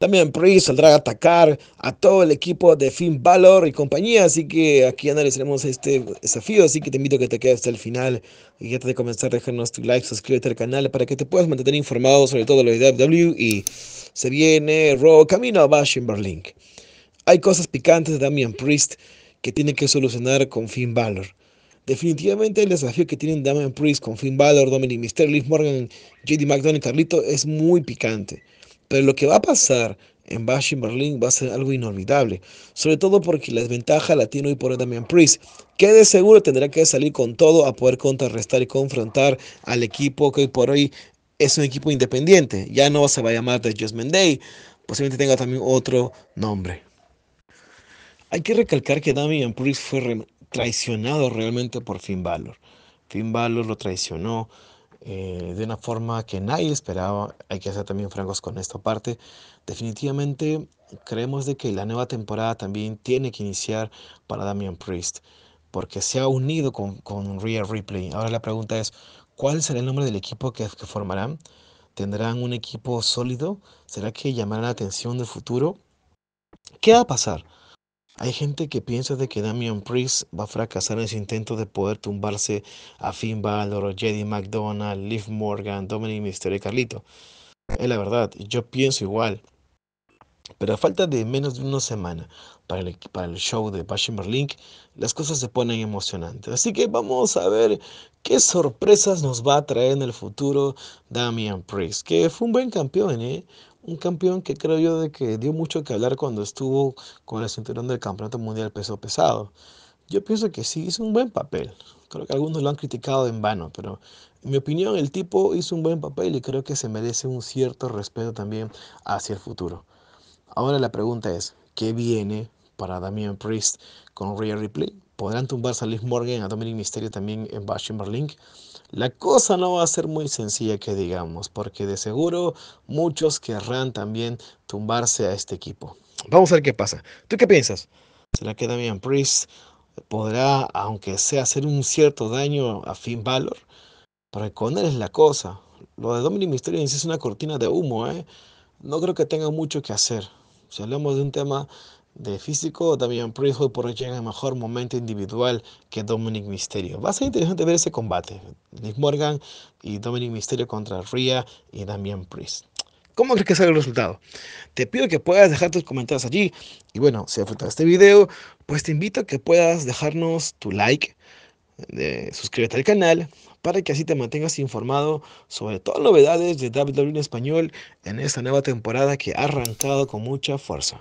Damian Priest saldrá a atacar a todo el equipo de Finn Balor y compañía, así que aquí analizaremos este desafío, así que te invito a que te quedes hasta el final y antes de comenzar dejarnos tu like, suscríbete al canal para que te puedas mantener informado sobre todo lo de WWE y se viene Raw Camino a Bash en Hay cosas picantes de Damian Priest que tiene que solucionar con Finn Balor. Definitivamente el desafío que tienen Damian Priest con Finn Balor, Dominic Mysterio, Liv Morgan, JD McDonald y Carlito es muy picante. Pero lo que va a pasar en en Berlín va a ser algo inolvidable, sobre todo porque la desventaja la tiene hoy por Damian Priest, que de seguro tendrá que salir con todo a poder contrarrestar y confrontar al equipo que hoy por hoy es un equipo independiente, ya no se va a llamar The Judgment Day, posiblemente tenga también otro nombre. Hay que recalcar que Damian Priest fue traicionado realmente por Finn Balor. Finn Balor lo traicionó, eh, de una forma que nadie esperaba. Hay que hacer también francos con esta parte. Definitivamente creemos de que la nueva temporada también tiene que iniciar para Damian Priest, porque se ha unido con, real Rhea Ripley. Ahora la pregunta es, ¿cuál será el nombre del equipo que, que formarán? ¿Tendrán un equipo sólido? ¿Será que llamarán la atención del futuro? ¿Qué va a pasar? Hay gente que piensa de que Damian Priest va a fracasar en su intento de poder tumbarse a Finn Balor, Jedi McDonald, Liv Morgan, Dominic Mysterio y Carlito. Es la verdad, yo pienso igual. Pero a falta de menos de una semana para el, show de Bashir Berlin, las cosas se ponen emocionantes. Así que vamos a ver qué sorpresas nos va a traer en el futuro Damian Priest, que fue un buen campeón, ¿eh? un campeón que creo yo de que dio mucho que hablar cuando estuvo con el cinturón del Campeonato Mundial Peso Pesado. Yo pienso que sí hizo un buen papel. Creo que algunos lo han criticado en vano, pero en mi opinión el tipo hizo un buen papel y creo que se merece un cierto respeto también hacia el futuro. Ahora la pregunta es, ¿qué viene para Damian Priest con Rhea Ripley? ¿Podrán tumbarse a Liz Morgan, a Dominic Mysterio también en Bash Marlink? La cosa no va a ser muy sencilla que digamos, porque de seguro muchos querrán también tumbarse a este equipo. Vamos a ver qué pasa. ¿Tú qué piensas? ¿Será que Damian Priest podrá, aunque sea, hacer un cierto daño a Finn Balor? Pero con él es la cosa. Lo de Dominic Mysterio es una cortina de humo, ¿eh? no creo que tenga mucho que hacer. Si hablamos de un tema de físico, también Priest por llega en mejor momento individual que Dominic Mysterio. Va a ser interesante ver ese combate. Nick Morgan y Dominic Mysterio contra Rhea y Damian Priest. ¿Cómo crees que sale el resultado? Te pido que puedas dejar tus comentarios allí. Y bueno, si disfrutaste este video, pues te invito a que puedas dejarnos tu like, de, suscríbete al canal, para que así te mantengas informado sobre todas las novedades de WWE en español en esta nueva temporada que ha arrancado con mucha fuerza.